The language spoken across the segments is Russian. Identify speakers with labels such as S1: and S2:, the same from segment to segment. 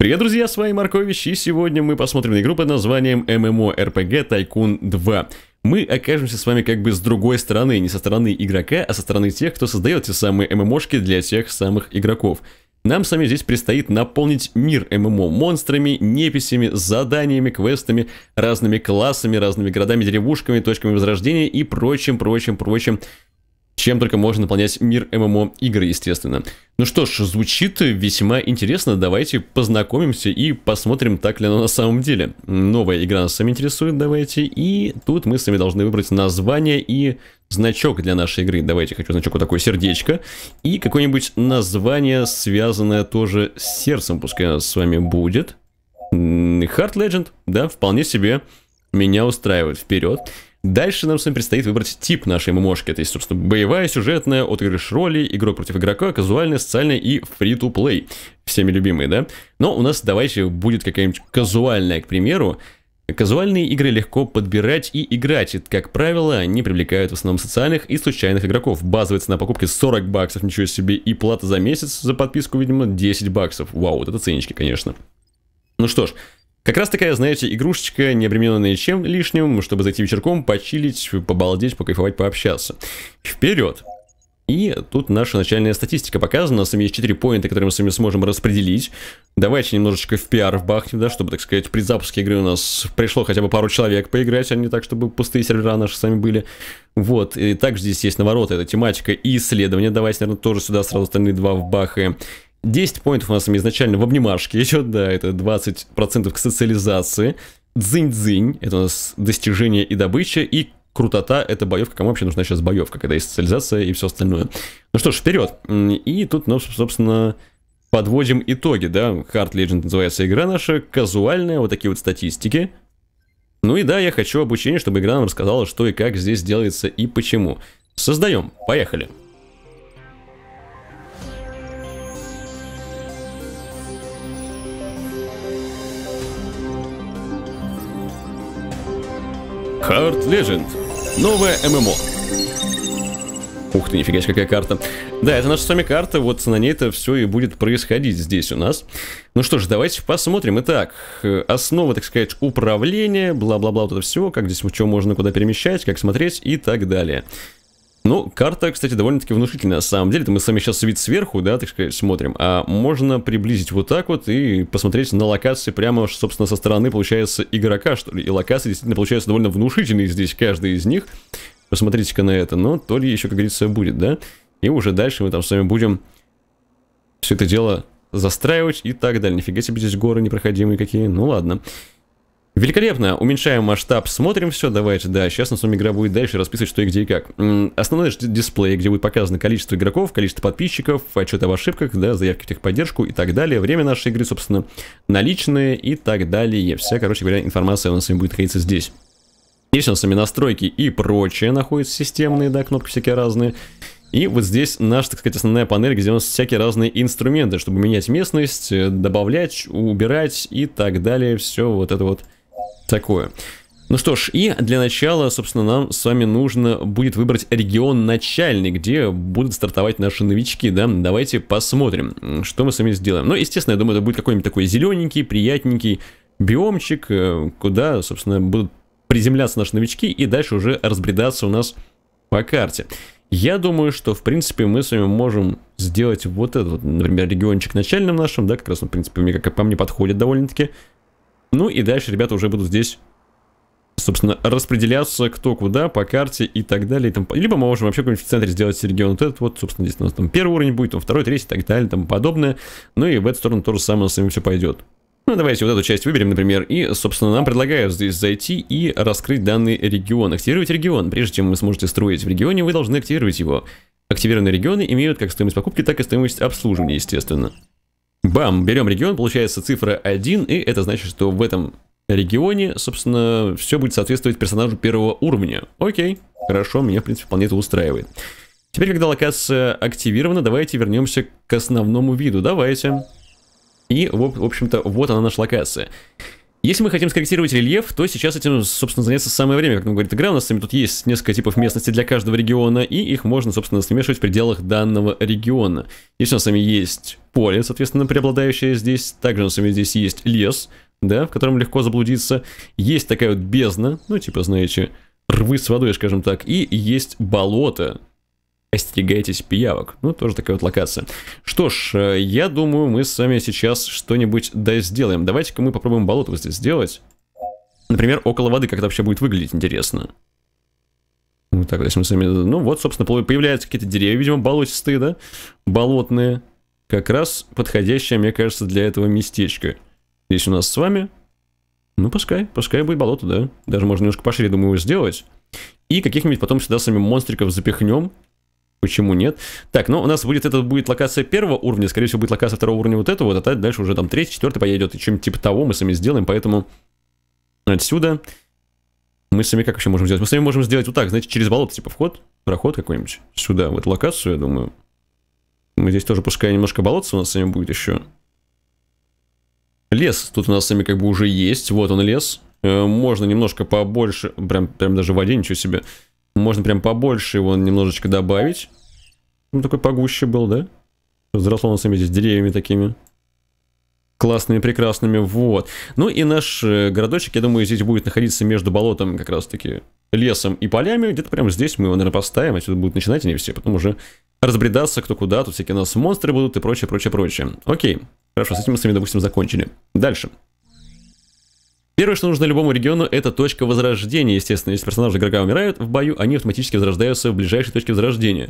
S1: Привет, друзья, с вами Маркович, и сегодня мы посмотрим на игру под названием MMORPG Tycoon 2. Мы окажемся с вами как бы с другой стороны, не со стороны игрока, а со стороны тех, кто создает те самые ММОшки для тех самых игроков. Нам с вами здесь предстоит наполнить мир ММО монстрами, неписями, заданиями, квестами, разными классами, разными городами, деревушками, точками возрождения и прочим, прочим, прочим чем только можно наполнять мир ММО игры, естественно. Ну что ж, звучит весьма интересно, давайте познакомимся и посмотрим, так ли оно на самом деле. Новая игра нас сами интересует, давайте, и тут мы с вами должны выбрать название и значок для нашей игры. Давайте, хочу значок вот такое сердечко, и какое-нибудь название, связанное тоже с сердцем, пускай с вами будет. Heart Legend, да, вполне себе меня устраивает. Вперед. Дальше нам с вами предстоит выбрать тип нашей ММОшки. Это есть, собственно, боевая, сюжетная, отыгрыш роли, игрок против игрока, казуальная, социальная и free-to-play. Всеми любимые, да? Но у нас давайте будет какая-нибудь казуальная, к примеру. Казуальные игры легко подбирать и играть, и, как правило, они привлекают в основном социальных и случайных игроков. Базовая цена покупки 40 баксов, ничего себе, и плата за месяц за подписку, видимо, 10 баксов. Вау, вот это ценнички, конечно. Ну что ж, как раз такая, знаете, игрушечка, не обремененная чем лишним, чтобы зайти вечерком, почилить, побалдеть, покайфовать, пообщаться. Вперед! И тут наша начальная статистика показана. У нас есть 4 поинта, которые мы с вами сможем распределить. Давайте немножечко в пиар вбахнем, да, чтобы, так сказать, при запуске игры у нас пришло хотя бы пару человек поиграть, а не так, чтобы пустые сервера наши сами были. Вот, и также здесь есть навороты, это тематика и исследование. Давайте, наверное, тоже сюда сразу остальные два вбахаем. 10 поинтов у нас изначально в обнимашке еще да, это 20% к социализации. Дзынь-дзынь, это у нас достижение и добыча, и крутота — это боевка. Кому вообще нужна сейчас боевка, когда есть социализация и все остальное? Ну что ж, вперед! И тут, ну, собственно, подводим итоги, да. Hard Legend называется игра наша, казуальная, вот такие вот статистики. Ну и да, я хочу обучение, чтобы игра нам рассказала, что и как здесь делается и почему. Создаем, поехали! Heart Legend. новое ММО. Ух ты, нифига себе, какая карта. Да, это наша с вами карта, вот на ней-то все и будет происходить здесь у нас. Ну что ж, давайте посмотрим. Итак, э, основа, так сказать, управления, бла-бла-бла, вот это все, как здесь, что можно куда перемещать, как смотреть и так далее. Ну, карта, кстати, довольно-таки внушительная. На самом деле, это мы с вами сейчас вид сверху, да, так сказать, смотрим. А можно приблизить вот так вот и посмотреть на локации прямо, собственно, со стороны, получается, игрока, что ли. И локации действительно получаются довольно внушительные здесь, каждый из них. Посмотрите-ка на это. Но ну, то ли еще, как говорится, будет, да? И уже дальше мы там с вами будем все это дело застраивать и так далее. Нифига себе здесь горы непроходимые какие. Ну ладно. Ладно. Великолепно, уменьшаем масштаб, смотрим все, давайте, да, сейчас нас игра будет дальше расписывать, что и где и как. Основной дисплей, где будет показано количество игроков, количество подписчиков, отчет об ошибках, да, заявки в техподдержку и так далее, время нашей игры, собственно, наличные и так далее. Вся, короче говоря, информация у нас и будет находиться здесь. Здесь у нас сами настройки и прочее находятся системные, да, кнопки всякие разные. И вот здесь наша, так сказать, основная панель, где у нас всякие разные инструменты, чтобы менять местность, э, добавлять, убирать и так далее. Все вот это вот такое. Ну что ж, и для начала, собственно, нам с вами нужно будет выбрать регион начальный, где будут стартовать наши новички, да? Давайте посмотрим, что мы с вами сделаем. Ну, естественно, я думаю, это будет какой-нибудь такой зелененький, приятненький биомчик, э, куда, собственно, будут приземляться наши новички и дальше уже разбредаться у нас по карте. Я думаю, что, в принципе, мы с вами можем сделать вот этот, например, региончик начальным нашим, да, как раз он, в принципе, мне, как по мне подходит довольно-таки. Ну и дальше ребята уже будут здесь собственно, распределяться кто куда по карте и так далее. там, либо мы можем вообще в центре сделать регион. Вот этот вот, собственно, здесь у нас там первый уровень будет, там второй, третий и так далее, там подобное. Ну и в эту сторону тоже самое с ним все пойдет. Ну, давайте вот эту часть выберем, например, и, собственно, нам предлагают здесь зайти и раскрыть данный регион. Активировать регион. Прежде чем вы сможете строить в регионе, вы должны активировать его. Активированные регионы имеют как стоимость покупки, так и стоимость обслуживания, естественно. Бам, берем регион, получается цифра 1, и это значит, что в этом регионе, собственно, все будет соответствовать персонажу первого уровня. Окей, хорошо, меня, в принципе, вполне это устраивает. Теперь, когда локация активирована, давайте вернемся к основному виду. Давайте. И, в общем-то, вот она наша локация. Если мы хотим скорректировать рельеф, то сейчас этим, собственно, заняться самое время. Как нам говорит игра, у нас с вами тут есть несколько типов местности для каждого региона, и их можно, собственно, смешивать в пределах данного региона. Здесь у нас с вами есть поле, соответственно, преобладающее здесь. Также у нас с вами здесь есть лес, да, в котором легко заблудиться. Есть такая вот бездна, ну, типа, знаете, рвы с водой, скажем так. И есть болото, остерегайтесь пиявок. Ну, тоже такая вот локация. Что ж, э, я думаю, мы с вами сейчас что-нибудь да сделаем. Давайте-ка мы попробуем болото вот здесь сделать. Например, около воды как это вообще будет выглядеть, интересно. Вот ну, так вот, если мы с вами... Ну, вот, собственно, появляются какие-то деревья, видимо, болотистые, да? Болотные. Как раз подходящее, мне кажется, для этого местечко. Здесь у нас с вами... Ну, пускай, пускай будет болото, да? Даже можно немножко пошире, думаю, сделать. И каких-нибудь потом сюда сами монстриков запихнем, Почему нет? Так, ну у нас будет, это будет локация первого уровня, скорее всего будет локация второго уровня вот этого вот, а дальше уже там третий, четвертый поедет, и чем типа того мы сами сделаем, поэтому отсюда мы сами как вообще можем сделать? Мы сами можем сделать вот так, знаете, через болото, типа вход, проход какой-нибудь, сюда, в эту локацию, я думаю. Мы здесь тоже, пускай немножко болотца у нас с вами будет еще. Лес тут у нас с вами как бы уже есть, вот он лес. Э, можно немножко побольше, прям, прям даже в воде, ничего себе. Можно прям побольше его немножечко добавить. Он такой погуще был, да? Взросло он сами здесь деревьями такими. Классными, прекрасными, вот. Ну и наш э, городочек, я думаю, здесь будет находиться между болотом как раз-таки лесом и полями. Где-то прямо здесь мы его, наверное, поставим. Отсюда будут начинать они все, потом уже разбредаться кто куда. Тут всякие у нас монстры будут и прочее, прочее, прочее. Окей, хорошо, с этим мы с вами, допустим, закончили. Дальше. Первое, что нужно любому региону, это точка возрождения. Естественно, если персонажи игрока умирают в бою, они автоматически возрождаются в ближайшей точке возрождения.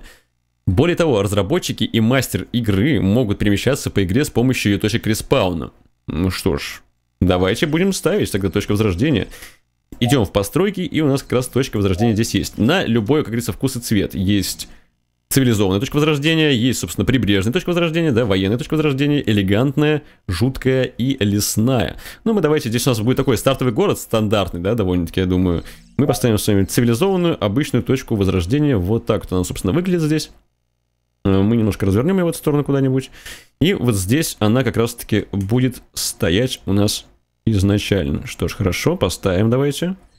S1: Более того, разработчики и мастер игры могут перемещаться по игре с помощью ее точек респауна. Ну что ж, давайте будем ставить тогда точку возрождения. Идем в постройки, и у нас как раз точка возрождения здесь есть. На любой, как говорится, вкус и цвет. Есть цивилизованная точка возрождения, есть, собственно, прибрежная точка возрождения, да, военная точка возрождения, элегантная, жуткая и лесная. Ну, мы давайте, здесь у нас будет такой стартовый город, стандартный, да, довольно-таки, я думаю. Мы поставим с вами цивилизованную, обычную точку возрождения, вот так вот она, собственно, выглядит здесь. Э, мы немножко развернем ее в эту сторону куда-нибудь. И вот здесь она как раз-таки будет стоять у нас изначально. Что ж, хорошо, поставим давайте. Давайте.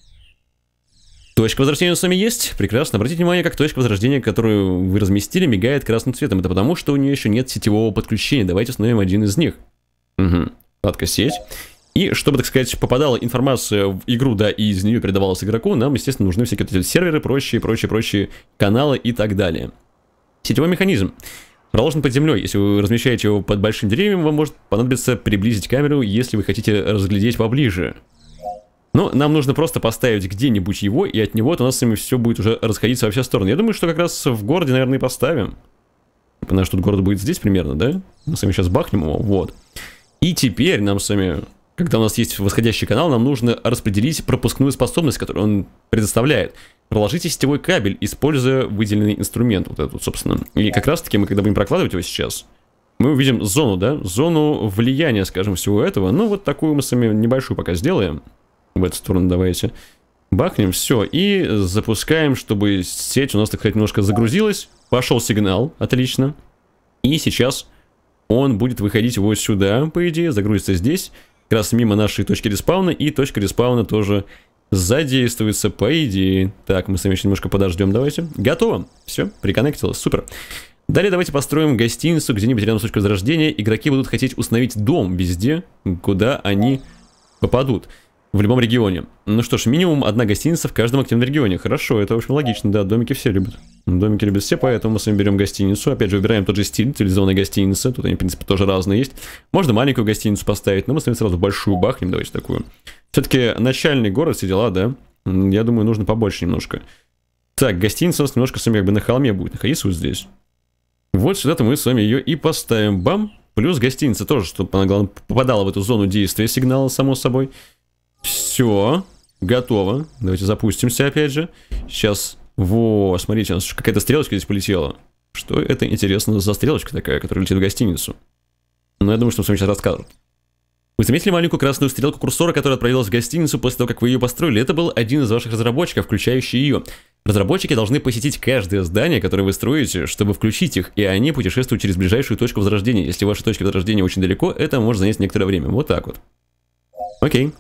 S1: Точка возрождения с вами есть? Прекрасно. Обратите внимание, как точка возрождения, которую вы разместили, мигает красным цветом. Это потому, что у нее еще нет сетевого подключения. Давайте установим один из них. Угу. Вкладка сеть. И чтобы, так сказать, попадала информация в игру, да, и из нее передавалась игроку, нам, естественно, нужны всякие эти серверы, прочие, прочие, прочие каналы и так далее. Сетевой механизм. Проложен под землей. Если вы размещаете его под большим деревьем, вам может понадобиться приблизить камеру, если вы хотите разглядеть поближе. Но нам нужно просто поставить где-нибудь его, и от него-то у нас с ними все будет уже расходиться во все стороны. Я думаю, что как раз в городе, наверное, и поставим. Типа наш тут город будет здесь примерно, да? Мы с вами сейчас бахнем его, вот. И теперь нам с вами, когда у нас есть восходящий канал, нам нужно распределить пропускную способность, которую он предоставляет. Проложите сетевой кабель, используя выделенный инструмент, вот этот, собственно. И как раз-таки мы, когда будем прокладывать его сейчас, мы увидим зону, да? Зону влияния, скажем, всего этого. Ну, вот такую мы с вами небольшую пока сделаем в эту сторону давайте. Бахнем, все, и запускаем, чтобы сеть у нас, так сказать, немножко загрузилась. Пошел сигнал, отлично. И сейчас он будет выходить вот сюда, по идее, загрузится здесь. Как раз мимо нашей точки респауна, и точка респауна тоже задействуется, по идее. Так, мы с вами еще немножко подождем, давайте. Готово, все, приконнектилось, супер. Далее давайте построим гостиницу где-нибудь рядом с точкой возрождения. Игроки будут хотеть установить дом везде, куда они попадут в любом регионе. Ну что ж, минимум одна гостиница в каждом активном регионе. Хорошо, это, очень логично, да, домики все любят. Домики любят все, поэтому мы с вами берем гостиницу. Опять же, выбираем тот же стиль, цивилизованная гостиница. Тут они, в принципе, тоже разные есть. Можно маленькую гостиницу поставить, но мы с вами сразу большую бахнем, давайте такую. Все-таки начальный город, все дела, да? Я думаю, нужно побольше немножко. Так, гостиница у нас немножко с вами как бы на холме будет находиться вот здесь. Вот сюда-то мы с вами ее и поставим. Бам! Плюс гостиница тоже, чтобы она, главное, попадала в эту зону действия сигнала, само собой. Все, готово. Давайте запустимся опять же. Сейчас, во, смотрите, у нас какая-то стрелочка здесь полетела. Что это, интересно, за стрелочка такая, которая летит в гостиницу? Но ну, я думаю, что нам с вами сейчас расскажут. Вы заметили маленькую красную стрелку курсора, которая отправилась в гостиницу после того, как вы ее построили? Это был один из ваших разработчиков, включающий ее. Разработчики должны посетить каждое здание, которое вы строите, чтобы включить их, и они путешествуют через ближайшую точку возрождения. Если ваша точка возрождения очень далеко, это может занять некоторое время. Вот так вот. Окей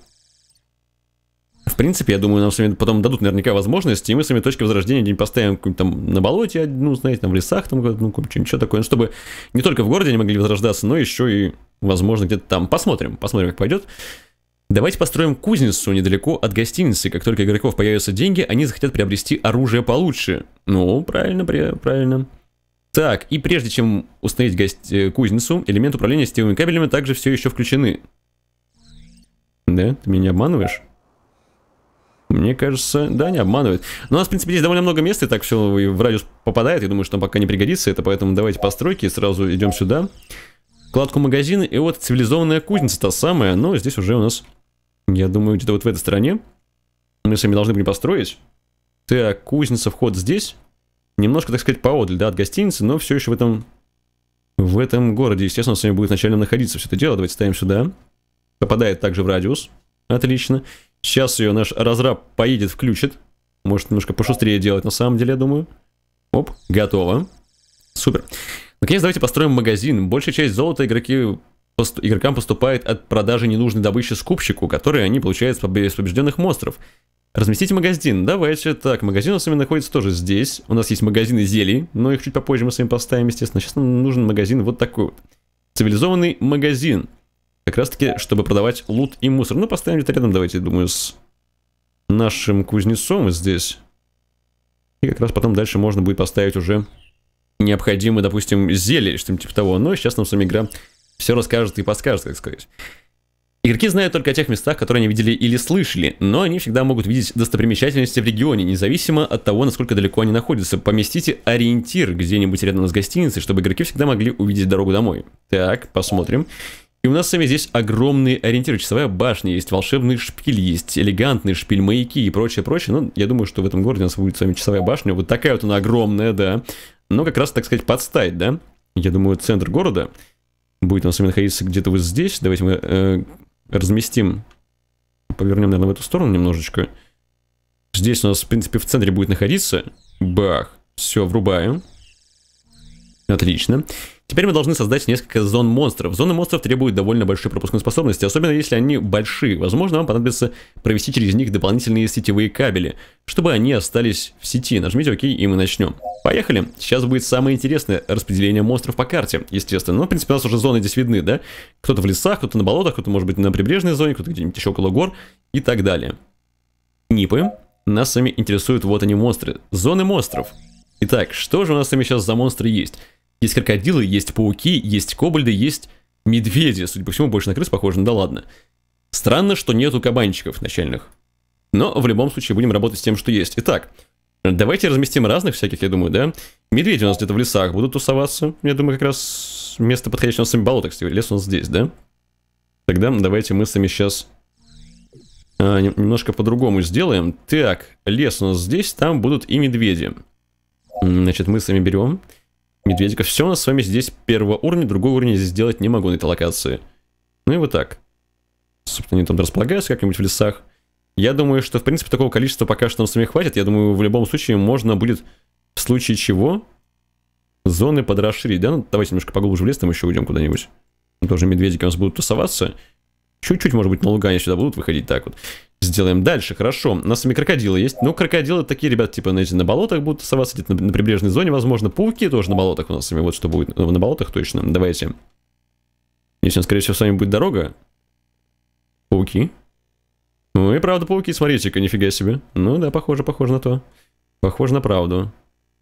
S1: принципе, я думаю, нам с вами потом дадут наверняка возможность, и мы с вами точки возрождения день поставим там на болоте, ну, знаете, там в лесах, там, ну, что такое, ну, чтобы не только в городе они могли возрождаться, но еще и, возможно, где-то там. Посмотрим, посмотрим, как пойдет. Давайте построим кузницу недалеко от гостиницы. Как только игроков появятся деньги, они захотят приобрести оружие получше. Ну, правильно, правильно. Так, и прежде чем установить гость... Э, кузницу, элемент управления сетевыми кабелями также все еще включены. Да? Ты меня обманываешь? Мне кажется, да, не обманывает. Но ну, у нас, в принципе, здесь довольно много места, и так все в радиус попадает. Я думаю, что нам пока не пригодится это, поэтому давайте постройки, и сразу идем сюда. Кладку магазина, и вот цивилизованная кузница, та самая. Но ну, здесь уже у нас, я думаю, где-то вот в этой стороне. Мы сами должны были построить. Так, кузница, вход здесь. Немножко, так сказать, поодаль, да, от гостиницы, но все еще в этом... В этом городе, естественно, с вами будет начально находиться все это дело. Давайте ставим сюда. Попадает также в радиус. Отлично. Сейчас ее наш разраб поедет, включит. Может немножко пошустрее делать, на самом деле, я думаю. Оп, готово. Супер. Наконец, давайте построим магазин. Большая часть золота игроки пост игрокам поступает от продажи ненужной добычи скупщику, которые они получают с, побежденных монстров. Разместите магазин. Давайте. Так, магазин у нас с вами находится тоже здесь. У нас есть магазины зелий, но их чуть попозже мы с вами поставим, естественно. Сейчас нам нужен магазин вот такой вот. Цивилизованный магазин. Как раз таки, чтобы продавать лут и мусор. Ну, поставим где-то рядом, давайте, думаю, с нашим кузнецом здесь. И как раз потом дальше можно будет поставить уже необходимые, допустим, зелье, что-нибудь типа того. Но сейчас нам с вами игра все расскажет и подскажет, так сказать. Игроки знают только о тех местах, которые они видели или слышали, но они всегда могут видеть достопримечательности в регионе, независимо от того, насколько далеко они находятся. Поместите ориентир где-нибудь рядом с гостиницей, чтобы игроки всегда могли увидеть дорогу домой. Так, посмотрим. И у нас с вами здесь огромные ориентиры. Часовая башня есть, волшебный шпиль есть, элегантный шпиль, маяки и прочее, прочее. Ну, я думаю, что в этом городе у нас будет с вами часовая башня. Вот такая вот она огромная, да. Но как раз, так сказать, подстать, да. Я думаю, центр города будет у нас с вами находиться где-то вот здесь. Давайте мы э, разместим, повернем, наверное, в эту сторону немножечко. Здесь у нас, в принципе, в центре будет находиться. Бах. Все, врубаем. Отлично. Отлично. Теперь мы должны создать несколько зон монстров. Зоны монстров требуют довольно большой пропускной способности, особенно если они большие. Возможно, вам понадобится провести через них дополнительные сетевые кабели, чтобы они остались в сети. Нажмите ОК и мы начнем. Поехали. Сейчас будет самое интересное распределение монстров по карте, естественно. Но ну, в принципе, у нас уже зоны здесь видны, да? Кто-то в лесах, кто-то на болотах, кто-то, может быть, на прибрежной зоне, кто-то где-нибудь еще около гор и так далее. Нипы. Нас сами интересуют, вот они монстры. Зоны монстров. Итак, что же у нас сами сейчас за монстры есть? Есть крокодилы, есть пауки, есть кобальды, есть медведи. Судя по всему, больше на крыс похоже, ну да ладно. Странно, что нету кабанчиков начальных. Но в любом случае будем работать с тем, что есть. Итак, давайте разместим разных всяких, я думаю, да? Медведи у нас где-то в лесах будут тусоваться. Я думаю, как раз место подходящее у нас сами болото, кстати. Лес у нас здесь, да? Тогда давайте мы сами сейчас а, немножко по-другому сделаем. Так, лес у нас здесь, там будут и медведи. Значит, мы сами берем... Медведиков. Все у нас с вами здесь первого уровня, другого уровня здесь сделать не могу на этой локации. Ну и вот так. Собственно, они там располагаются как-нибудь в лесах. Я думаю, что, в принципе, такого количества пока что нам с вами хватит. Я думаю, в любом случае можно будет, в случае чего, зоны подрасширить, да? Ну, давайте немножко поглубже в лес, там еще уйдем куда-нибудь. Тоже медведики у нас будут тусоваться. Чуть-чуть, может быть, на луга лугане сюда будут выходить так вот сделаем. Дальше, хорошо. У нас сами крокодилы есть. Но ну, крокодилы такие, ребят, типа, знаете, на болотах будут сова сидит на, на прибрежной зоне, возможно. Пауки тоже на болотах у нас сами. Вот что будет ну, на болотах точно. Давайте. Если он, скорее всего, с вами будет дорога. Пауки. Ну и правда пауки, смотрите-ка, нифига себе. Ну да, похоже, похоже на то. Похоже на правду.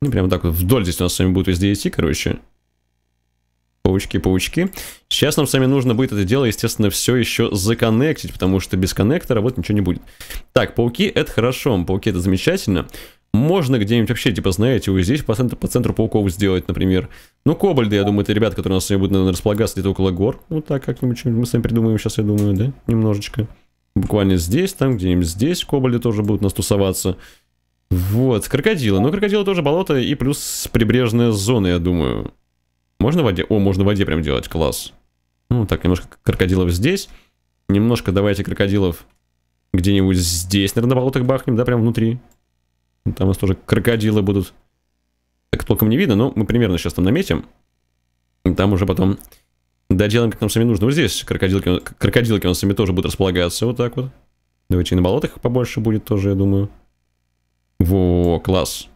S1: Не ну, прям так вот вдоль здесь у нас с вами будет везде идти, короче паучки, паучки. Сейчас нам с вами нужно будет это дело, естественно, все еще законнектить, потому что без коннектора вот ничего не будет. Так, пауки это хорошо, пауки это замечательно. Можно где-нибудь вообще, типа, знаете, вот здесь по центру, по центру пауков сделать, например. Ну, кобальды, я думаю, это ребята, которые у нас сегодня будут, наверное, располагаться где-то около гор. Вот так как-нибудь мы с вами придумаем сейчас, я думаю, да? Немножечко. Буквально здесь, там, где-нибудь здесь кобальды тоже будут нас тусоваться. Вот, крокодилы. Ну, крокодилы тоже болото и плюс прибрежная зона, я думаю. Можно в воде? О, можно в воде прям делать, класс. Ну, так, немножко крокодилов здесь. Немножко давайте крокодилов где-нибудь здесь, наверное, на болотах бахнем, да, прям внутри. Там у нас тоже крокодилы будут. Так толком не видно, но мы примерно сейчас там наметим. Там уже потом доделаем, как нам сами нужно. Вот здесь крокодилки, крокодилки у нас сами тоже будут располагаться, вот так вот. Давайте и на болотах побольше будет тоже, я думаю. Во, класс.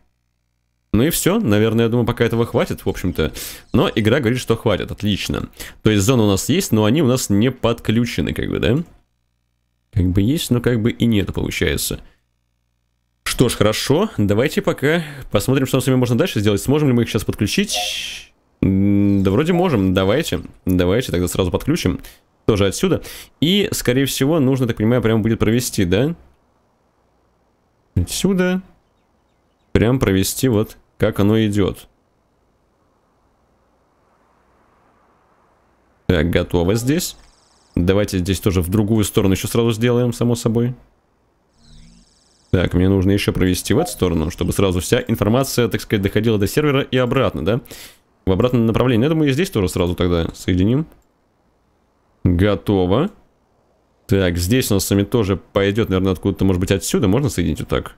S1: Ну и все, наверное, я думаю, пока этого хватит, в общем-то. Но игра говорит, что хватит, отлично. То есть зоны у нас есть, но они у нас не подключены, как бы, да? Как бы есть, но как бы и нет, получается. Что ж, хорошо, давайте пока посмотрим, что с вами можно дальше сделать. Сможем ли мы их сейчас подключить? Да вроде можем, давайте. Давайте тогда сразу подключим. Тоже отсюда. И, скорее всего, нужно, так понимаю, прямо будет провести, да? Отсюда. Прям провести вот как оно идет. Так, готово здесь. Давайте здесь тоже в другую сторону еще сразу сделаем, само собой. Так, мне нужно еще провести в эту сторону, чтобы сразу вся информация, так сказать, доходила до сервера и обратно, да? В обратном направлении. Ну, я думаю, и здесь тоже сразу тогда соединим. Готово. Так, здесь у нас с вами тоже пойдет, наверное, откуда-то, может быть, отсюда. Можно соединить вот так?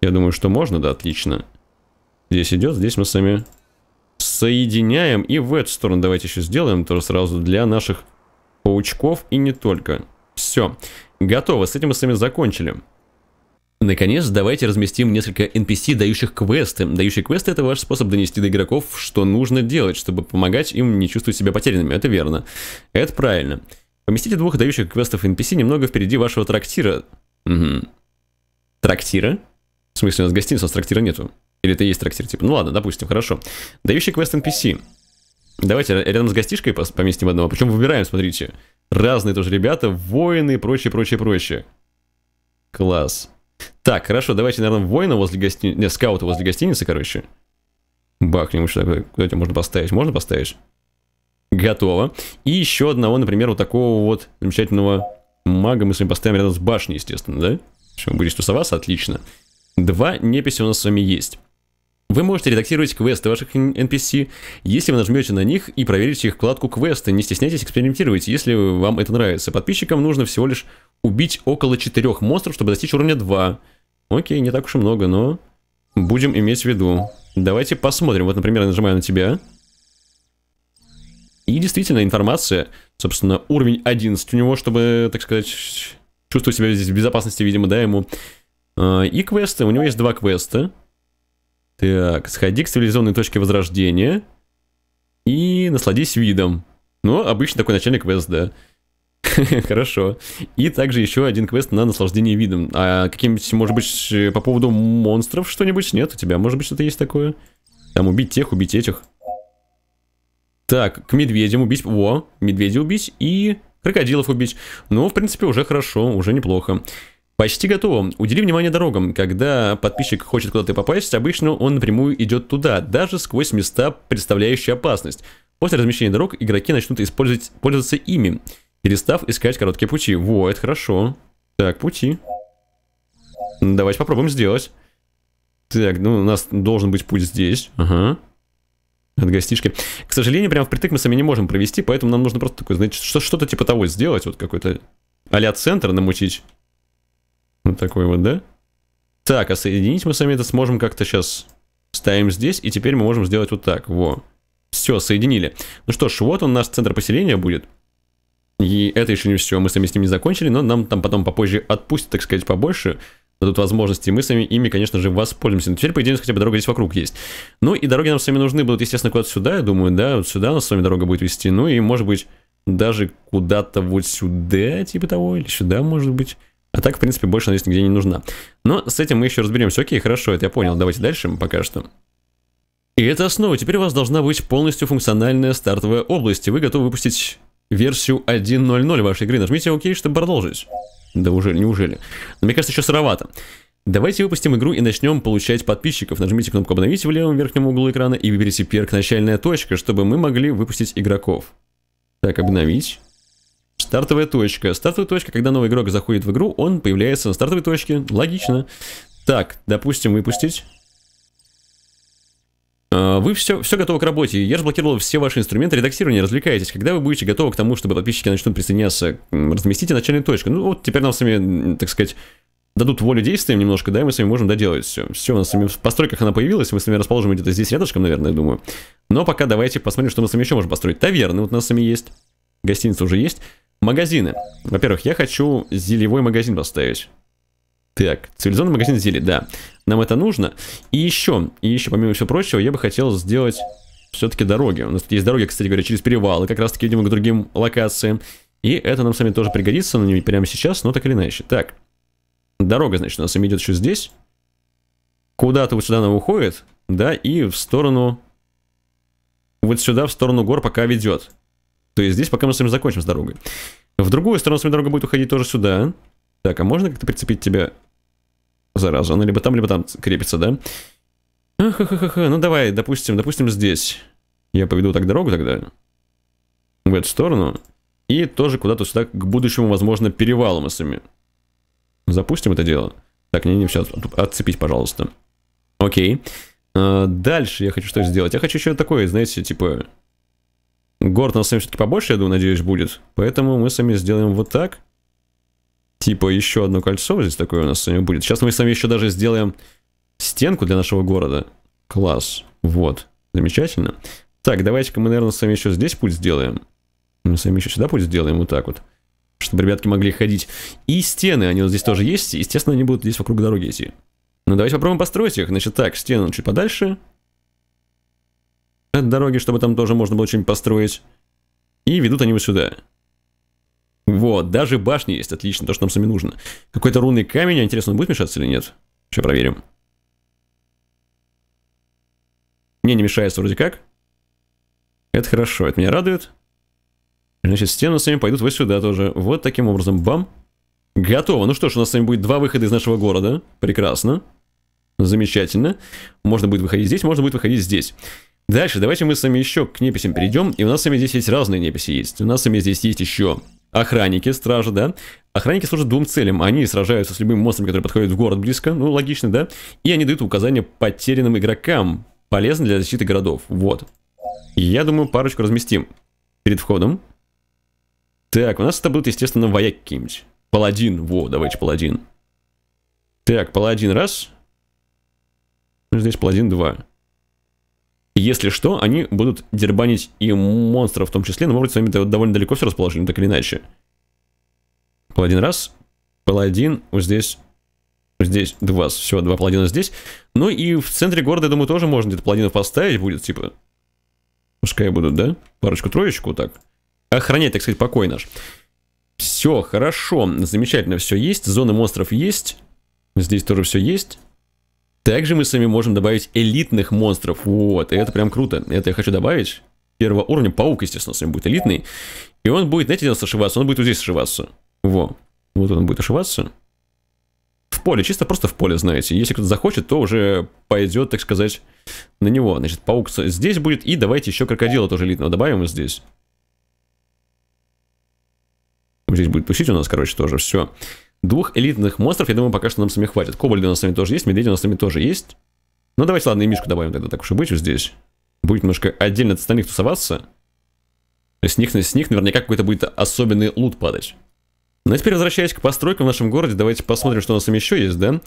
S1: Я думаю, что можно, да, отлично. Здесь идет, здесь мы с вами соединяем. И в эту сторону давайте еще сделаем, тоже сразу для наших паучков и не только. Все, готово, с этим мы с вами закончили. Наконец, давайте разместим несколько NPC, дающих квесты. Дающие квесты — это ваш способ донести до игроков, что нужно делать, чтобы помогать им не чувствовать себя потерянными. Это верно. Это правильно. Поместите двух дающих квестов NPC немного впереди вашего трактира. Угу. Трактира? В смысле, у нас гостиница, у нас трактира нету. Или это есть трактир? Типа, ну ладно, допустим, хорошо. Дающий квест NPC. Давайте рядом с гостишкой поместим одного. Причем выбираем, смотрите. Разные тоже ребята, воины и прочее, прочее, прочее. Класс. Так, хорошо, давайте, наверное, воина возле гостиницы... Не, скаута возле гостиницы, короче. Бахнем еще такое. Куда тебя можно поставить? Можно поставить? Готово. И еще одного, например, вот такого вот замечательного мага мы с вами поставим рядом с башней, естественно, да? Все, будете тусоваться, отлично. Отлично. Два неписи у нас с вами есть. Вы можете редактировать квесты ваших NPC, если вы нажмете на них и проверите их вкладку квесты. Не стесняйтесь экспериментировать, если вам это нравится. Подписчикам нужно всего лишь убить около 4 монстров, чтобы достичь уровня 2. Окей, не так уж и много, но будем иметь в виду. Давайте посмотрим. Вот, например, я нажимаю на тебя. И действительно, информация, собственно, уровень 11 у него, чтобы, так сказать, чувствовать себя здесь в безопасности, видимо, да, ему Э, и квесты. У него есть два квеста. Так, сходи к цивилизованной точке возрождения. И насладись видом. Ну, обычно такой начальный квест, да. Хорошо. И также еще один квест на наслаждение видом. А каким-нибудь, может быть, э, по поводу монстров что-нибудь? Нет у тебя? Может быть, что-то есть такое? Там убить тех, убить этих. Так, к медведям убить. Во, медведя убить и крокодилов убить. Ну, в принципе, уже хорошо, уже неплохо. Почти готово. Удели внимание дорогам. Когда подписчик хочет куда-то попасть, обычно он напрямую идет туда, даже сквозь места, представляющие опасность. После размещения дорог игроки начнут использовать, пользоваться ими, перестав искать короткие пути. Во, это хорошо. Так, пути. Давайте попробуем сделать. Так, ну у нас должен быть путь здесь. Ага. От гостишки. К сожалению, прям впритык мы сами не можем провести, поэтому нам нужно просто такое, значит, что-то типа того сделать, вот какой-то а-ля центр намутить. Вот такой вот, да? Так, а соединить мы сами это сможем как-то сейчас. Ставим здесь, и теперь мы можем сделать вот так. Во. Все, соединили. Ну что ж, вот он наш центр поселения будет. И это еще не все, мы сами с ним не закончили, но нам там потом попозже отпустят, так сказать, побольше дадут возможности, мы сами ими, конечно же, воспользуемся. Но теперь, по идее, хотя бы дорога здесь вокруг есть. Ну и дороги нам с вами нужны будут, естественно, куда-то сюда, я думаю, да, вот сюда нас с вами дорога будет вести. Ну и, может быть, даже куда-то вот сюда, типа того, или сюда, может быть. А так, в принципе, больше, она здесь нигде не нужна. Но с этим мы еще разберемся. Окей, хорошо, это я понял. Давайте дальше пока что. И это основа. Теперь у вас должна быть полностью функциональная стартовая область, и вы готовы выпустить версию 1.0.0 вашей игры. Нажмите ОК, чтобы продолжить. Да уже, неужели? Но мне кажется, еще сыровато. Давайте выпустим игру и начнем получать подписчиков. Нажмите кнопку «Обновить» в левом верхнем углу экрана и выберите перк «Начальная точка», чтобы мы могли выпустить игроков. Так, обновить. Стартовая точка. Стартовая точка, когда новый игрок заходит в игру, он появляется на стартовой точке. Логично. Так, допустим, выпустить. А, вы все, все готовы к работе. Я разблокировал все ваши инструменты редактирования. Развлекайтесь. Когда вы будете готовы к тому, чтобы подписчики начнут присоединяться, разместите начальную точку. Ну, вот теперь нам с вами, так сказать, дадут волю действиям немножко, да, и мы с вами можем доделать все. Все, у нас с вами в постройках она появилась, мы с вами расположим где-то здесь рядышком, наверное, я думаю. Но пока давайте посмотрим, что мы с вами еще можем построить. Таверны вот у нас с вами есть, гостиница уже есть. Магазины. Во-первых, я хочу зелевой магазин поставить. Так, цивилизованный магазин зелий, да. Нам это нужно. И еще, и еще, помимо всего прочего, я бы хотел сделать все-таки дороги. У нас тут есть дороги, кстати говоря, через перевалы, как раз-таки идем к другим локациям. И это нам с вами тоже пригодится, но не прямо сейчас, но так или иначе. Так, дорога, значит, у нас идет еще здесь. Куда-то вот сюда она уходит, да, и в сторону... Вот сюда, в сторону гор пока ведет. То есть здесь пока мы с вами закончим с дорогой. В другую сторону с вами дорога будет уходить тоже сюда. Так, а можно как-то прицепить тебя, заразу? Она либо там, либо там крепится, да? Ха-ха-ха-ха, ну давай, допустим, допустим здесь. Я поведу так дорогу тогда. В эту сторону. И тоже куда-то сюда, к будущему, возможно, перевалу мы с вами. Запустим это дело. Так, не, не, все, отцепить, пожалуйста. Окей. А, дальше я хочу что сделать. Я хочу еще такое, знаете, типа... Горд у нас все-таки побольше, я думаю, надеюсь, будет. Поэтому мы с вами сделаем вот так. Типа еще одно кольцо здесь такое у нас с вами будет. Сейчас мы с вами еще даже сделаем стенку для нашего города. Класс. Вот. Замечательно. Так, давайте-ка мы, наверное, с вами еще здесь путь сделаем. Мы с вами еще сюда путь сделаем, вот так вот. Чтобы ребятки могли ходить. И стены, они вот здесь тоже есть. Естественно, они будут здесь вокруг дороги идти. Ну, давайте попробуем построить их. Значит, так, стену чуть подальше от дороги, чтобы там тоже можно было что-нибудь построить. И ведут они вот сюда. Вот, даже башни есть, отлично, то, что нам сами нужно. Какой-то рунный камень, а интересно, он будет мешаться или нет? Сейчас проверим. Мне не мешается вроде как. Это хорошо, это меня радует. Значит, стены с вами пойдут вот сюда тоже. Вот таким образом, бам. Готово. Ну что ж, у нас с вами будет два выхода из нашего города. Прекрасно. Замечательно. Можно будет выходить здесь, можно будет выходить здесь. Дальше давайте мы с вами еще к неписям перейдем. И у нас с вами здесь есть разные неписи есть. У нас с вами здесь есть еще охранники, стражи, да. Охранники служат двум целям. Они сражаются с любым монстром, который подходит в город близко. Ну, логично, да. И они дают указания потерянным игрокам. Полезно для защиты городов. Вот. Я думаю, парочку разместим перед входом. Так, у нас это будут, естественно, вояки какие-нибудь. Паладин. Во, давайте паладин. Так, паладин раз. Ну, здесь паладин два. Если что, они будут дербанить и монстров в том числе, но мы вроде с вами довольно далеко все расположены, так или иначе. Паладин раз, паладин вот здесь, здесь два, все, два паладина здесь. Ну и в центре города, я думаю, тоже можно где-то паладинов поставить будет, типа. Пускай будут, да? Парочку-троечку вот так. Охранять, так сказать, покой наш. Все, хорошо, замечательно, все есть, зоны монстров есть. Здесь тоже все есть. Также мы с вами можем добавить элитных монстров. Вот, и это прям круто. Это я хочу добавить. Первого уровня паук, естественно, с вами будет элитный. И он будет, знаете, где он сошиваться? Он будет вот здесь сошиваться. Во. Вот он будет ошиваться. В поле, чисто просто в поле, знаете. Если кто-то захочет, то уже пойдет, так сказать, на него. Значит, паук здесь будет. И давайте еще крокодила тоже элитного добавим здесь. Здесь будет пустить у нас, короче, тоже. Все. Двух элитных монстров, я думаю, пока что нам сами хватит. Кобальды у нас с вами тоже есть, медведи у нас с вами тоже есть. Ну, давайте, ладно, и Мишку добавим тогда, так уж и быть вот здесь. Будет немножко отдельно от остальных тусоваться. С них, с них наверняка какой-то будет особенный лут падать. Ну, а теперь возвращаясь к постройкам в нашем городе, давайте посмотрим, что у нас там еще есть, да?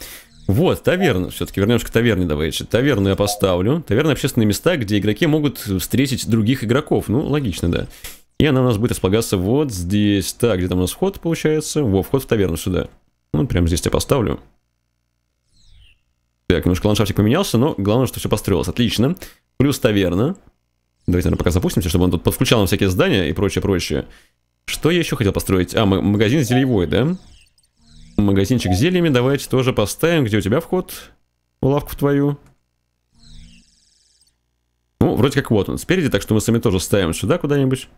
S1: Вот, таверна. Все-таки вернемся к таверне, давайте. Таверну я поставлю. Таверны общественные места, где игроки могут встретить других игроков. Ну, логично, да. И она у нас будет располагаться вот здесь. Так, где там у нас вход получается? Во, вход в таверну сюда. Ну, прямо здесь я поставлю. Так, немножко ландшафтик поменялся, но главное, что все построилось. Отлично. Плюс таверна. Давайте, наверное, пока запустимся, чтобы он тут подключал нам всякие здания и прочее, прочее. Что я еще хотел построить? А, магазин зельевой, да? Магазинчик с зельями давайте тоже поставим. Где у тебя вход? В лавку твою. Ну, вроде как вот он спереди, так что мы сами тоже ставим сюда куда-нибудь.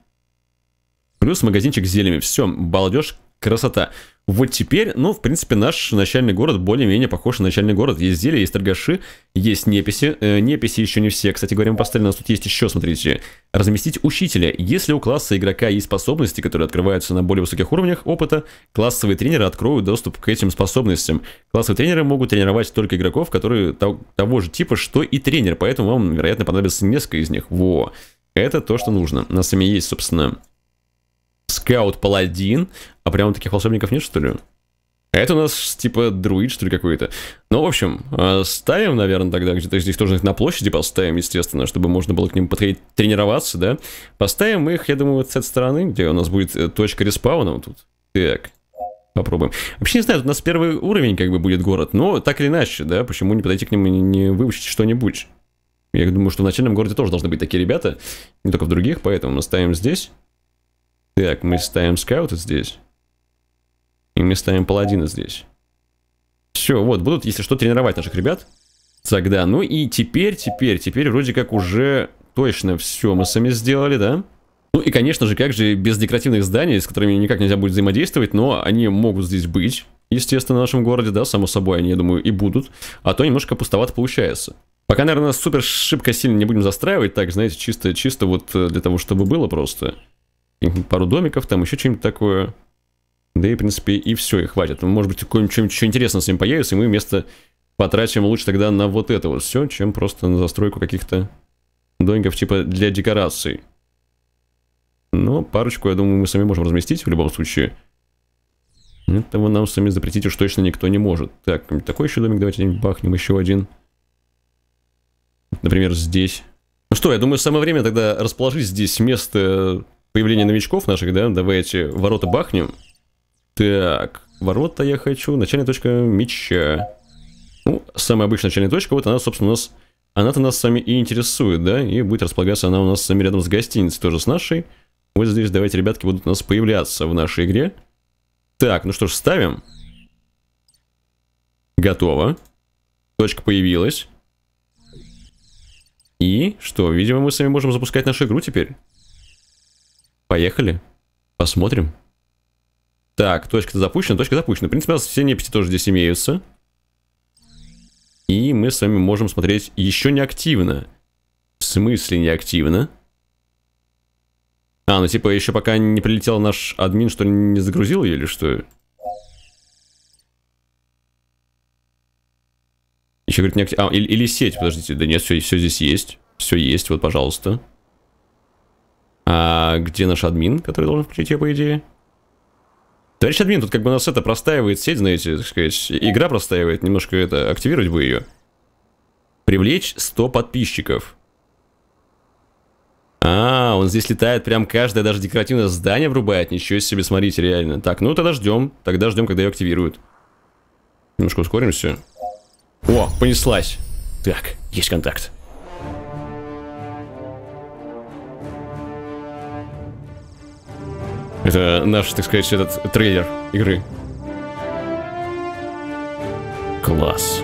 S1: Плюс магазинчик с зельями. Все, балдеж, красота. Вот теперь, ну, в принципе, наш начальный город более-менее похож на начальный город. Есть зелья, есть торгаши, есть неписи. Э, неписи еще не все. Кстати говоря, мы поставили, у нас тут есть еще, смотрите, разместить учителя. Если у класса игрока есть способности, которые открываются на более высоких уровнях опыта, классовые тренеры откроют доступ к этим способностям. Классовые тренеры могут тренировать только игроков, которые того же типа, что и тренер. Поэтому вам, вероятно, понадобится несколько из них. Во. Это то, что нужно. У нас сами есть, собственно, скаут-паладин. А прямо таких волшебников нет, что ли? это у нас типа друид, что ли, какой-то. Ну, в общем, э, ставим, наверное, тогда где-то здесь тоже их на площади поставим, естественно, чтобы можно было к ним подходить, тренироваться, да. Поставим их, я думаю, вот с этой стороны, где у нас будет э, точка респауна вот тут. Так, попробуем. Вообще не знаю, у нас первый уровень как бы будет город, но так или иначе, да, почему не подойти к ним и не выучить что-нибудь? Я думаю, что в начальном городе тоже должны быть такие ребята, не только в других, поэтому мы ставим здесь. Так, мы ставим скаута здесь. И мы ставим паладина здесь. Все, вот, будут, если что, тренировать наших ребят. Тогда, ну и теперь, теперь, теперь вроде как уже точно все мы сами сделали, да? Ну и, конечно же, как же без декоративных зданий, с которыми никак нельзя будет взаимодействовать, но они могут здесь быть, естественно, в нашем городе, да, само собой, они, я думаю, и будут, а то немножко пустовато получается. Пока, наверное, супер шибко сильно не будем застраивать, так, знаете, чисто-чисто вот э, для того, чтобы было просто пару домиков, там еще что-нибудь такое. Да и, в принципе, и все, и хватит. Может быть, что-нибудь еще интересное с ним появится, и мы вместо потратим лучше тогда на вот это вот все, чем просто на застройку каких-то домиков типа для декораций. Но ну, парочку, я думаю, мы сами можем разместить в любом случае. Этого нам сами запретить уж точно никто не может. Так, такой еще домик давайте бахнем, еще один. Например, здесь. Ну что, я думаю, самое время тогда расположить здесь место появление новичков наших, да? Давайте ворота бахнем. Так, ворота я хочу. Начальная точка меча. Ну, самая обычная начальная точка, вот она, собственно, у нас... Она-то нас сами и интересует, да? И будет располагаться она у нас сами рядом с гостиницей, тоже с нашей. Вот здесь, давайте, ребятки, будут у нас появляться в нашей игре. Так, ну что ж, ставим. Готово. Точка появилась. И что, видимо, мы с вами можем запускать нашу игру теперь. Поехали. Посмотрим. Так, точка-то запущена, точка запущена. В принципе, у нас все неписи тоже здесь имеются. И мы с вами можем смотреть еще неактивно, В смысле неактивно. А, ну типа еще пока не прилетел наш админ, что не загрузил ее или что? Еще говорит, неактивно, А, или, или сеть, подождите. Да нет, все, все здесь есть. Все есть, вот, пожалуйста. А где наш админ, который должен включить ее, по идее? Товарищ админ, тут как бы у нас это простаивает сеть, знаете, так сказать, игра простаивает, немножко это, активировать бы ее. Привлечь 100 подписчиков. А, он здесь летает прям каждое даже декоративное здание врубает. Ничего себе, смотрите, реально. Так, ну тогда ждем. Тогда ждем, когда ее активируют. Немножко ускоримся. О, понеслась. Так, есть контакт. Это наш, так сказать, этот трейлер игры. Класс.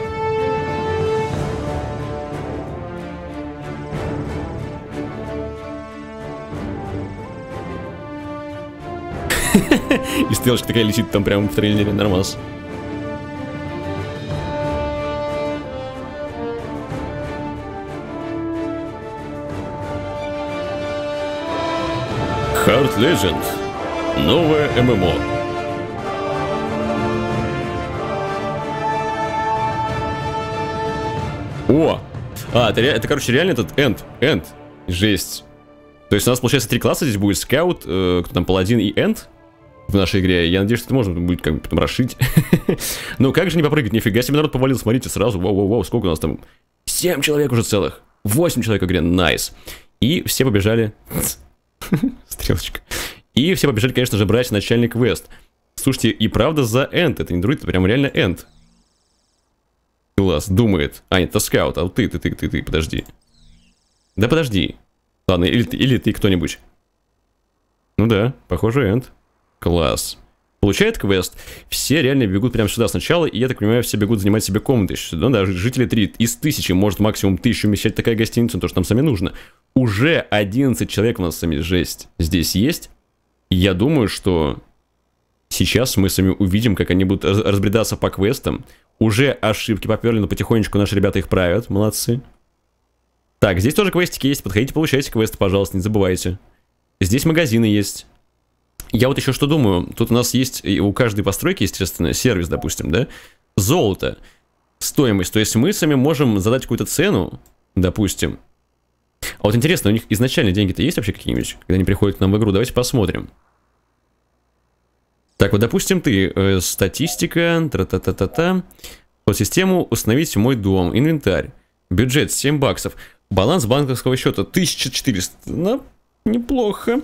S1: И стрелочка такая летит там прямо в трейлере, нормас. Heart Legend. Новое ММО. О! А, это, это короче, реально этот энд. Энд. Жесть. То есть у нас, получается, три класса здесь будет. Скаут, э, кто там, паладин и энд в нашей игре. Я надеюсь, что это можно будет как бы потом расшить. ну, как же не попрыгать? Нифига себе народ повалил, смотрите, сразу. Вау-вау-вау, сколько у нас там? Семь человек уже целых. Восемь человек в игре, найс. И все побежали. Стрелочка. И все побежали, конечно же, брать начальник квест. Слушайте, и правда за Энд. Это не друид, это прям реально Энд. Класс, думает. А, нет, это скаут. А вот ты, ты, ты, ты, ты, подожди. Да подожди. Ладно, или ты, или ты кто-нибудь. Ну да, похоже, Энд. Класс. Получает квест, все реально бегут прямо сюда сначала, и я так понимаю, все бегут занимать себе комнаты. Ну да, жители 3 из тысячи, может максимум тысячу вмещать такая гостиница, ну, то, что нам сами нужно. Уже 11 человек у нас сами, жесть, здесь есть я думаю, что сейчас мы с вами увидим, как они будут разбредаться по квестам. Уже ошибки поперли, но потихонечку наши ребята их правят. Молодцы. Так, здесь тоже квестики есть. Подходите, получайте квесты, пожалуйста, не забывайте. Здесь магазины есть. Я вот еще что думаю. Тут у нас есть, у каждой постройки, естественно, сервис, допустим, да? Золото. Стоимость. То есть мы сами можем задать какую-то цену, допустим, а вот интересно, у них изначально деньги-то есть вообще какие-нибудь, когда они приходят к нам в игру? Давайте посмотрим. Так, вот, допустим, ты, э, статистика, тра-та-та-та-та, по систему установить мой дом, инвентарь, бюджет 7 баксов, баланс банковского счета 1400, ну, неплохо.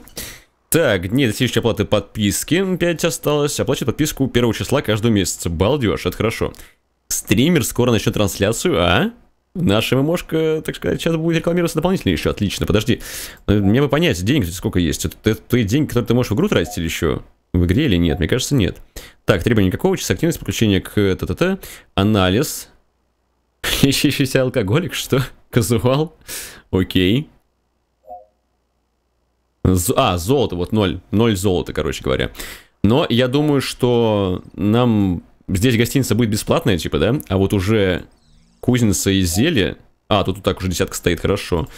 S1: Так, нет, до следующей оплаты подписки 5 осталось. Оплачивать подписку первого числа каждого месяца. Балдеж, это хорошо. Стример скоро начнет трансляцию, а? Наша ММОшка, так сказать, сейчас будет рекламироваться дополнительно еще. Отлично, подожди. Э, мне бы понять, денег сколько есть. Это, это твои деньги, которые ты можешь в игру тратить или еще? В игре или нет? Мне кажется, нет. Так, требования какого часа активность, подключение к э, ТТТ, анализ. Ищущийся алкоголик, что? Казуал? Окей. З а, золото, вот ноль. Ноль золота, короче говоря. Но я думаю, что нам здесь гостиница будет бесплатная, типа, да? А вот уже кузница и зелье. А, тут вот так уже десятка стоит, хорошо.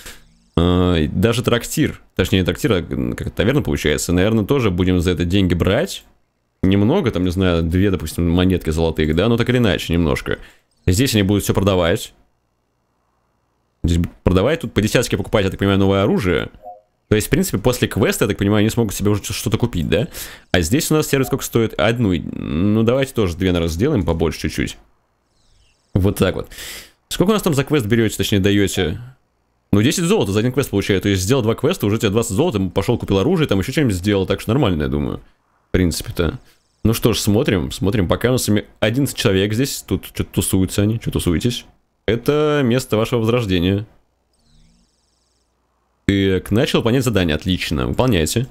S1: А, даже трактир, точнее не трактир, а как таверна получается, наверное, тоже будем за это деньги брать. Немного, там, не знаю, две, допустим, монетки золотых, да, ну так или иначе, немножко. Здесь они будут все продавать. Здесь продавать, тут по десятке покупать, я так понимаю, новое оружие. То есть, в принципе, после квеста, я так понимаю, они смогут себе уже что-то купить, да? А здесь у нас сервис сколько стоит? Одну. Ну, давайте тоже две, наверное, сделаем побольше чуть-чуть. Вот так вот. Сколько у нас там за квест берете, точнее даете? Ну, 10 золота за один квест получаю. То есть сделал два квеста, уже тебе 20 золота, пошел купил оружие, там еще что-нибудь сделал. Так что нормально, я думаю. В принципе-то. Ну что ж, смотрим, смотрим. Пока у нас 11 человек здесь. Тут что-то тусуются они, что тусуетесь. Это место вашего возрождения. Так, начал понять задание, отлично, выполняйте.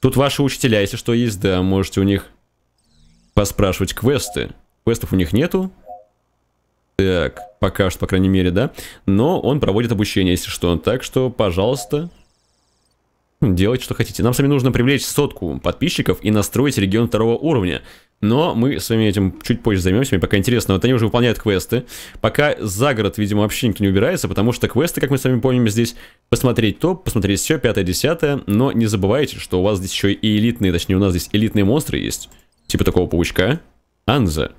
S1: Тут ваши учителя, если что есть, да, можете у них поспрашивать квесты. Квестов у них нету, так, пока что, по крайней мере, да. Но он проводит обучение, если что. Так что, пожалуйста, делайте, что хотите. Нам с вами нужно привлечь сотку подписчиков и настроить регион второго уровня. Но мы с вами этим чуть позже займемся, мне пока интересно. Вот они уже выполняют квесты. Пока за город, видимо, вообще никто не убирается, потому что квесты, как мы с вами помним, здесь посмотреть топ, посмотреть все, пятое, десятое. Но не забывайте, что у вас здесь еще и элитные, точнее у нас здесь элитные монстры есть. Типа такого паучка. Анза.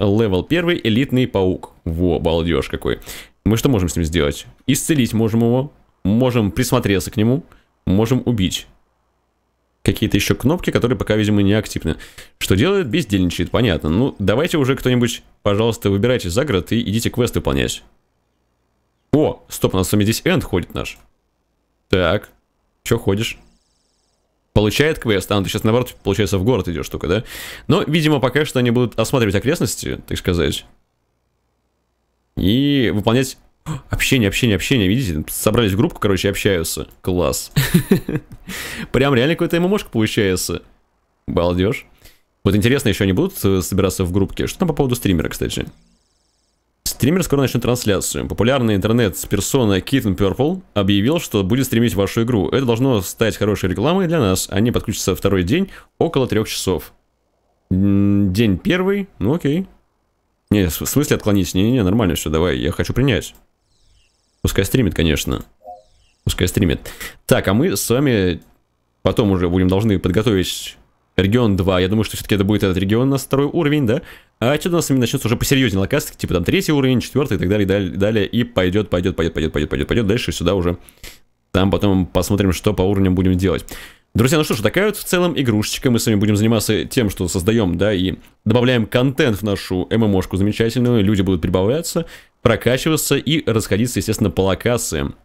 S1: Левел первый, элитный паук. Во, балдеж какой. Мы что можем с ним сделать? Исцелить можем его, можем присмотреться к нему, можем убить. Какие-то еще кнопки, которые пока, видимо, не активны. Что делает? Бездельничает, понятно. Ну, давайте уже кто-нибудь, пожалуйста, выбирайте за город и идите квест выполнять. О, стоп, у нас с вами здесь энд ходит наш. Так, что ходишь? получает квест, а ну, ты сейчас, наоборот, получается, в город идешь только, да? Но, видимо, пока что они будут осматривать окрестности, так сказать, и выполнять... О, общение, общение, общение, видите? Собрались в группу, короче, общаются. Класс. Прям реально какой-то ММОшка получается. Балдеж. Вот интересно, еще они будут э, собираться в группке? Что там по поводу стримера, кстати? Стример скоро начнет трансляцию. Популярный интернет-персона Kitten Purple объявил, что будет стримить вашу игру. Это должно стать хорошей рекламой для нас. Они подключатся второй день около трех часов. День первый? Ну окей. Не, в смысле отклонить? Не-не-не, нормально все, давай, я хочу принять. Пускай стримит, конечно. Пускай стримит. Так, а мы с вами потом уже будем должны подготовить регион 2. Я думаю, что все-таки это будет этот регион на второй уровень, да? А отсюда у нас именно начнется уже посерьезнее локации, типа там третий уровень, четвертый и так далее, далее, и далее. И пойдет, пойдет, пойдет, пойдет, пойдет, пойдет, пойдет. Дальше сюда уже там потом посмотрим, что по уровням будем делать. Друзья, ну что ж, такая вот в целом игрушечка. Мы с вами будем заниматься тем, что создаем, да, и добавляем контент в нашу ММОшку замечательную. Люди будут прибавляться, прокачиваться и расходиться, естественно, по локациям.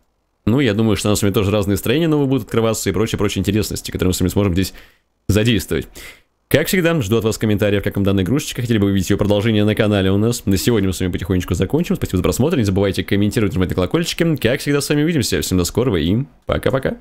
S1: Ну, я думаю, что у нас с вами тоже разные строения новые будут открываться и прочие-прочие интересности, которые мы с вами сможем здесь задействовать. Как всегда, жду от вас комментариев, как вам данная игрушечка. Хотели бы увидеть ее продолжение на канале у нас. На сегодня мы с вами потихонечку закончим. Спасибо за просмотр. Не забывайте комментировать, нажимать на колокольчики. Как всегда, с вами увидимся. Всем до скорого и пока-пока.